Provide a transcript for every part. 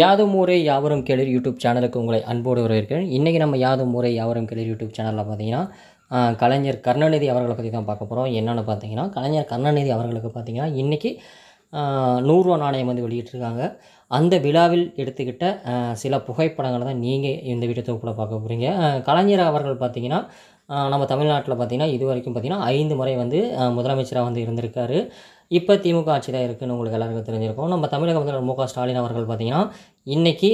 யாதும் ஊரே யாவரும் கேளிர் யூடியூப் சேனலுக்கு உங்களை அன்போடு வரவேற்கிறேன் இன்றைக்கி நம்ம யாதும் ஊரே யாவரும் கேளிர் யூடியூப் சேனலில் பார்த்தீங்கன்னா கலைஞர் கருணாநிதி அவர்களை பற்றி தான் பார்க்க போகிறோம் என்னென்னு பார்த்தீங்கன்னா கலைஞர் கருணாநிதி அவர்களுக்கு பார்த்தீங்கன்னா இன்றைக்கி நூறுரூவா நாணயம் வந்து வெளியிட்டிருக்காங்க அந்த விழாவில் எடுத்துக்கிட்ட சில புகைப்படங்களை தான் நீங்கள் இந்த வீடியோ தொகுப்பில் பார்க்க போகிறீங்க கலைஞர் அவர்கள் பார்த்திங்கன்னா நம்ம தமிழ்நாட்டில் பார்த்திங்கன்னா இது வரைக்கும் பார்த்திங்கன்னா ஐந்து முறை வந்து முதலமைச்சராக வந்து இருந்திருக்காரு இப்போ திமுக ஆட்சி தான் இருக்குதுன்னு உங்களுக்கு எல்லாருக்கும் தெரிஞ்சிருக்கும் நம்ம தமிழக முதல்வர் மு க ஸ்டாலின் அவர்கள் பார்த்திங்கன்னா இன்றைக்கி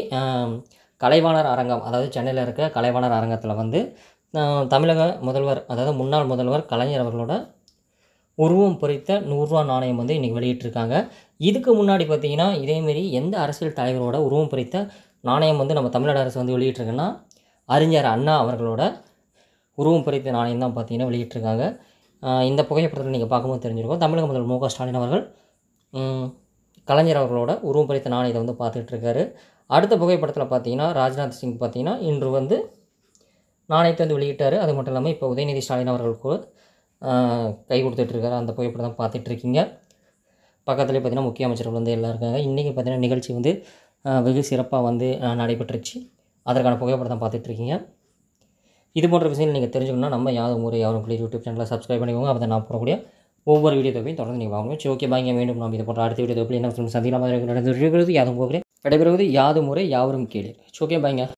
கலைவாணர் அரங்கம் அதாவது சென்னையில் இருக்க கலைவாணர் அரங்கத்தில் வந்து தமிழக முதல்வர் அதாவது முன்னாள் முதல்வர் கலைஞர் அவர்களோட உருவம் பொறித்த நூறுரூவா நாணயம் வந்து இன்றைக்கி வெளியிட்டிருக்காங்க இதுக்கு முன்னாடி பார்த்திங்கன்னா இதேமாரி எந்த அரசியல் தலைவரோட உருவம் பொறித்த நாணயம் வந்து நம்ம தமிழ்நாடு அரசு வந்து வெளியிட்டிருக்குன்னா அறிஞர் அண்ணா அவர்களோட உருவம் பொறித்த நாணயம் தான் பார்த்திங்கன்னா வெளியிட்டிருக்காங்க இந்த புகைப்படத்தில் நீங்கள் பார்க்கும்போது தெரிஞ்சிருக்கோம் தமிழக முதல்வர் மு க ஸ்டாலின் அவர்கள் கலைஞர் அவர்களோட உருவம் பொறித்த நாணயத்தை வந்து இருக்காரு அடுத்த புகைப்படத்தில் பார்த்தீங்கன்னா ராஜ்நாத் சிங் பார்த்தீங்கன்னா இன்று வந்து நாணயத்தை வந்து வெளியிட்டார் அது மட்டும் இல்லாமல் இப்போ உதயநிதி ஸ்டாலின் அவர்கள் கூட கை கொடுத்துட்ருக்காரு அந்த புகைப்படம் தான் பார்த்துட்ருக்கீங்க பக்கத்துலேயே பார்த்திங்கன்னா முக்கிய அமைச்சர்கள் வந்து எல்லாம் இருக்காங்க இன்றைக்கி பார்த்திங்கன்னா நிகழ்ச்சி வந்து வெகு சிறப்பாக வந்து நடைபெற்றுச்சு அதற்கான புகைப்படம் தான் பார்த்துட்ருக்கீங்க இது போன்ற விஷயங்கள் நீங்கள் தெரிஞ்சுக்கணும் நம்ம யாரும் ஒரு யாரும் பிள்ளை யூடியூப் சேனலில் சப்ஸ்கிரைப் பண்ணிக்கோங்க அதை நான் போடக்கூடிய ஒவ்வொரு வீடியோ தொகையும் தொடர்ந்து நீங்கள் வாங்கணும் சரி ஓகே பாங்க மீண்டும் நம்ம இது போன்ற அடுத்த வீடியோ தொகையில் என்ன சந்திக்கலாம் நடந்து விடுகிறது யாரும் போகிறேன் நடைபெறுவது யாது முறை யாவரும் கேளு ஓகே பாய்ங்க